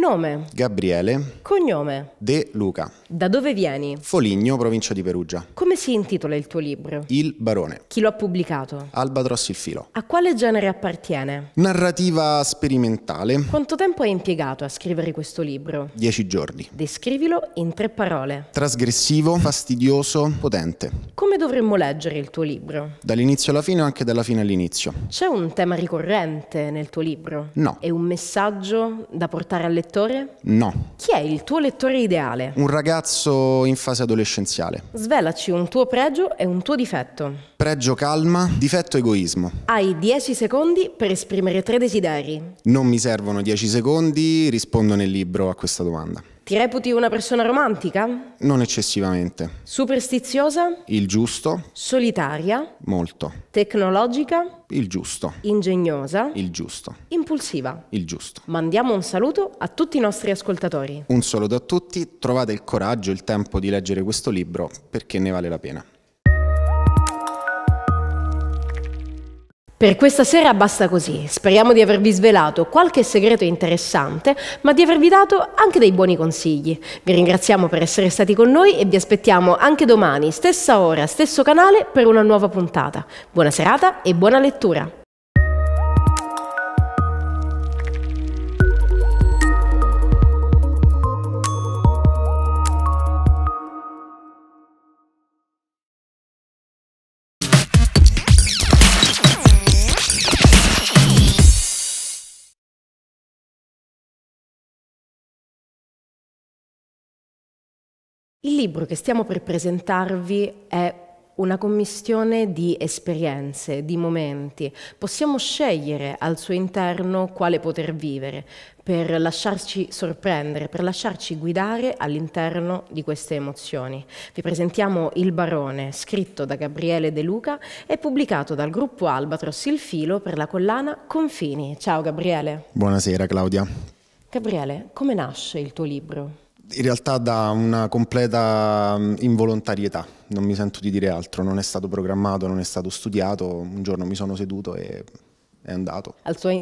Nome. Gabriele. Cognome. De Luca. Da dove vieni? Foligno, provincia di Perugia. Come si intitola il tuo libro? Il Barone. Chi lo ha pubblicato? Albatros il Filo. A quale genere appartiene? Narrativa sperimentale. Quanto tempo hai impiegato a scrivere questo libro? Dieci giorni. Descrivilo in tre parole. Trasgressivo, fastidioso, potente. Come dovremmo leggere il tuo libro? Dall'inizio alla fine o anche dalla fine all'inizio? C'è un tema ricorrente nel tuo libro? No. È un messaggio da portare al lettore? lettore? No. Chi è il tuo lettore ideale? Un ragazzo in fase adolescenziale. Svelaci un tuo pregio e un tuo difetto. Pregio calma, difetto egoismo. Hai 10 secondi per esprimere tre desideri. Non mi servono 10 secondi, rispondo nel libro a questa domanda. Ti reputi una persona romantica? Non eccessivamente. Superstiziosa? Il giusto. Solitaria? Molto. Tecnologica? Il giusto. Ingegnosa? Il giusto. Impulsiva? Il giusto. Mandiamo un saluto a tutti i nostri ascoltatori. Un saluto a tutti, trovate il coraggio e il tempo di leggere questo libro perché ne vale la pena. Per questa sera basta così, speriamo di avervi svelato qualche segreto interessante, ma di avervi dato anche dei buoni consigli. Vi ringraziamo per essere stati con noi e vi aspettiamo anche domani, stessa ora, stesso canale, per una nuova puntata. Buona serata e buona lettura! Il libro che stiamo per presentarvi è una commissione di esperienze, di momenti. Possiamo scegliere al suo interno quale poter vivere per lasciarci sorprendere, per lasciarci guidare all'interno di queste emozioni. Vi presentiamo Il Barone, scritto da Gabriele De Luca e pubblicato dal gruppo Albatros Il Filo per la collana Confini. Ciao Gabriele. Buonasera Claudia. Gabriele, come nasce il tuo libro? in realtà da una completa mm, involontarietà, non mi sento di dire altro, non è stato programmato, non è stato studiato, un giorno mi sono seduto e è andato.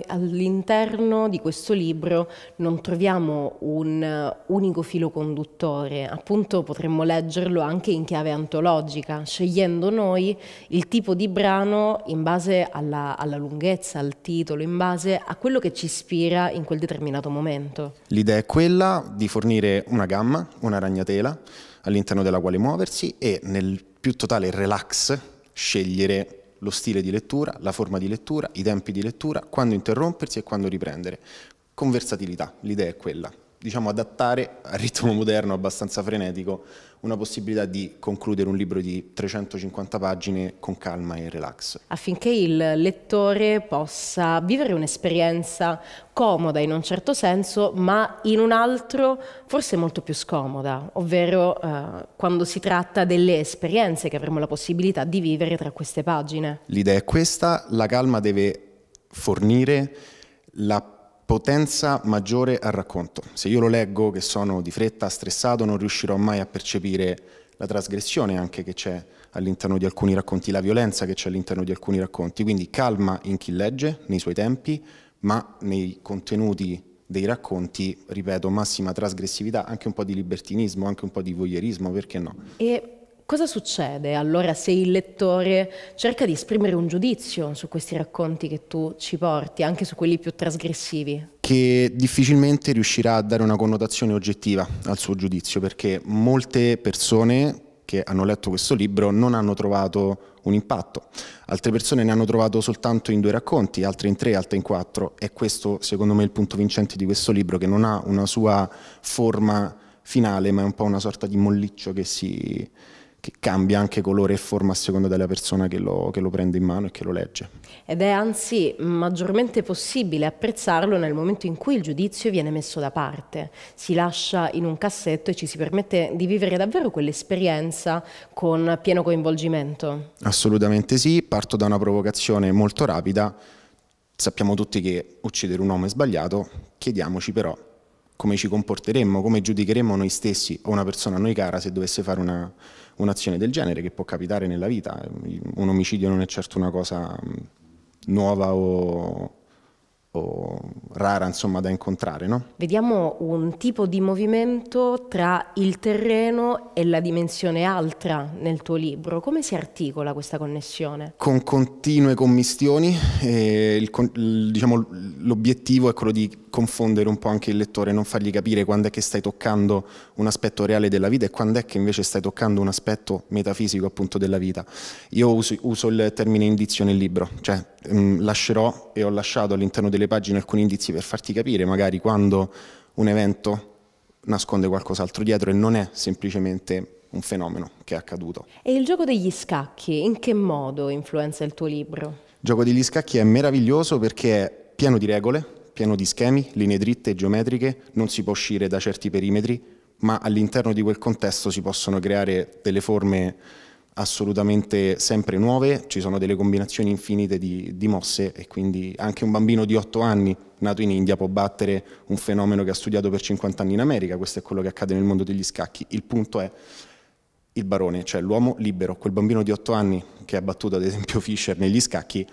all'interno di questo libro non troviamo un eh, unico filo conduttore, appunto potremmo leggerlo anche in chiave antologica, scegliendo noi il tipo di brano in base alla, alla lunghezza, al titolo, in base a quello che ci ispira in quel determinato momento. L'idea è quella di fornire una gamma, una ragnatela all'interno della quale muoversi e nel più totale relax scegliere lo stile di lettura, la forma di lettura, i tempi di lettura, quando interrompersi e quando riprendere. Con versatilità, l'idea è quella diciamo, adattare al ritmo moderno abbastanza frenetico una possibilità di concludere un libro di 350 pagine con calma e relax. Affinché il lettore possa vivere un'esperienza comoda in un certo senso, ma in un altro forse molto più scomoda, ovvero eh, quando si tratta delle esperienze che avremo la possibilità di vivere tra queste pagine. L'idea è questa, la calma deve fornire la potenza maggiore al racconto. Se io lo leggo che sono di fretta, stressato, non riuscirò mai a percepire la trasgressione anche che c'è all'interno di alcuni racconti, la violenza che c'è all'interno di alcuni racconti. Quindi calma in chi legge, nei suoi tempi, ma nei contenuti dei racconti, ripeto, massima trasgressività, anche un po' di libertinismo, anche un po' di voyeurismo, perché no? E Cosa succede allora se il lettore cerca di esprimere un giudizio su questi racconti che tu ci porti, anche su quelli più trasgressivi? Che difficilmente riuscirà a dare una connotazione oggettiva al suo giudizio, perché molte persone che hanno letto questo libro non hanno trovato un impatto. Altre persone ne hanno trovato soltanto in due racconti, altre in tre, altre in quattro. E questo, secondo me, è il punto vincente di questo libro, che non ha una sua forma finale, ma è un po' una sorta di molliccio che si, che cambia anche colore e forma a seconda della persona che lo, che lo, prende in mano e che lo legge. Ed è anzi maggiormente possibile apprezzarlo nel momento in cui il giudizio viene messo da parte, si lascia in un cassetto e ci si permette di vivere davvero quell'esperienza con pieno coinvolgimento. Assolutamente sì, parto da una provocazione molto rapida. Sappiamo tutti che uccidere un uomo è sbagliato, chiediamoci però come ci comporteremmo, come giudicheremmo noi stessi o una persona a noi cara se dovesse fare un'azione un del genere che può capitare nella vita. Un omicidio non è certo una cosa mm, nuova o o rara insomma da incontrare. No? Vediamo un tipo di movimento tra il terreno e la dimensione altra nel tuo libro, come si articola questa connessione? Con continue commistioni, diciamo, l'obiettivo è quello di confondere un po' anche il lettore, non fargli capire quando è che stai toccando un aspetto reale della vita e quando è che invece stai toccando un aspetto metafisico appunto della vita. Io uso, uso il termine indizio nel libro, cioè Ehm, lascerò e ho lasciato all'interno delle pagine alcuni indizi per farti capire magari quando un evento nasconde qualcos'altro dietro e non è semplicemente un fenomeno che è accaduto. E il gioco degli scacchi, in che modo influenza il tuo libro? Il gioco degli scacchi è meraviglioso perché è pieno di regole, pieno di schemi, linee dritte e geometriche, non si può uscire da certi perimetri, ma all'interno di quel contesto si possono creare delle forme assolutamente sempre nuove, ci sono delle combinazioni infinite di, di, mosse e quindi anche un bambino di 8 anni nato in India può battere un fenomeno che ha studiato per 50 anni in America, questo è quello che accade nel mondo degli scacchi. Il punto è il barone, cioè l'uomo libero, quel bambino di 8 anni che ha battuto ad esempio Fischer negli scacchi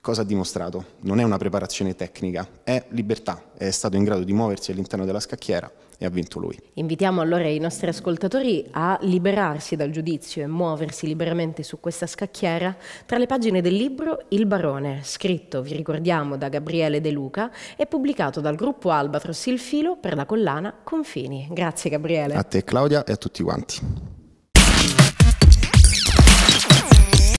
cosa ha dimostrato? Non è una preparazione tecnica, è libertà, è stato in grado di muoversi all'interno della scacchiera e ha vinto lui. Invitiamo allora i nostri ascoltatori a liberarsi dal giudizio e muoversi liberamente su questa scacchiera tra le pagine del libro Il Barone, scritto, vi ricordiamo, da Gabriele De Luca e pubblicato dal gruppo Albatros Il Filo per la collana Confini. Grazie Gabriele. A te Claudia e a tutti quanti.